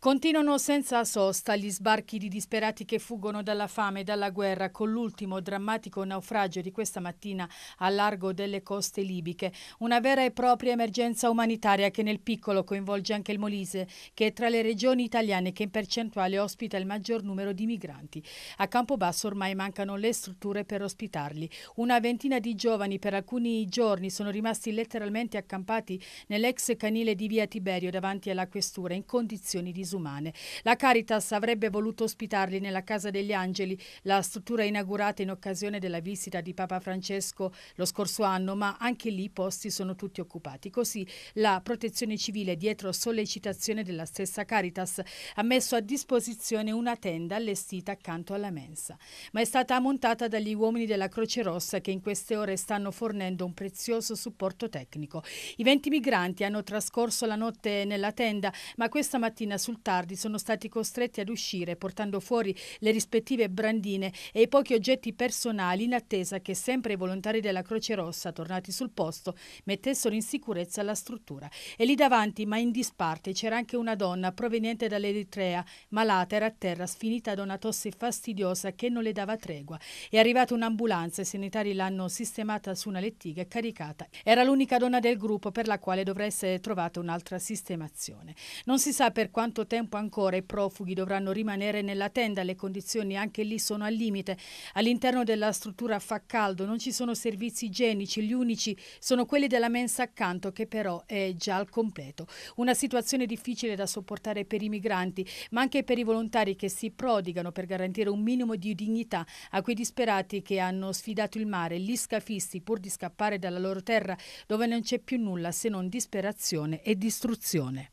Continuano senza sosta gli sbarchi di disperati che fuggono dalla fame e dalla guerra con l'ultimo drammatico naufragio di questa mattina a largo delle coste libiche. Una vera e propria emergenza umanitaria che nel piccolo coinvolge anche il Molise, che è tra le regioni italiane che in percentuale ospita il maggior numero di migranti. A Campobasso ormai mancano le strutture per ospitarli. Una ventina di giovani per alcuni giorni sono rimasti letteralmente accampati nell'ex canile di via Tiberio davanti alla questura in condizioni di disumane. La Caritas avrebbe voluto ospitarli nella Casa degli Angeli, la struttura inaugurata in occasione della visita di Papa Francesco lo scorso anno, ma anche lì i posti sono tutti occupati. Così la Protezione Civile, dietro sollecitazione della stessa Caritas, ha messo a disposizione una tenda allestita accanto alla mensa, ma è stata montata dagli uomini della Croce Rossa che in queste ore stanno fornendo un prezioso supporto tecnico. I 20 migranti hanno trascorso la notte nella tenda, ma questa mattina sul tardi sono stati costretti ad uscire portando fuori le rispettive brandine e i pochi oggetti personali in attesa che sempre i volontari della Croce Rossa, tornati sul posto, mettessero in sicurezza la struttura. E lì davanti, ma in disparte, c'era anche una donna proveniente dall'Eritrea, malata, era a terra, sfinita da una tosse fastidiosa che non le dava tregua. È arrivata un'ambulanza e i sanitari l'hanno sistemata su una lettiga e caricata. Era l'unica donna del gruppo per la quale dovrà essere trovata un'altra sistemazione. Non si sa per quanto tempo ancora i profughi dovranno rimanere nella tenda, le condizioni anche lì sono al limite. All'interno della struttura fa caldo, non ci sono servizi igienici, gli unici sono quelli della mensa accanto che però è già al completo. Una situazione difficile da sopportare per i migranti, ma anche per i volontari che si prodigano per garantire un minimo di dignità a quei disperati che hanno sfidato il mare, gli scafisti pur di scappare dalla loro terra dove non c'è più nulla se non disperazione e distruzione.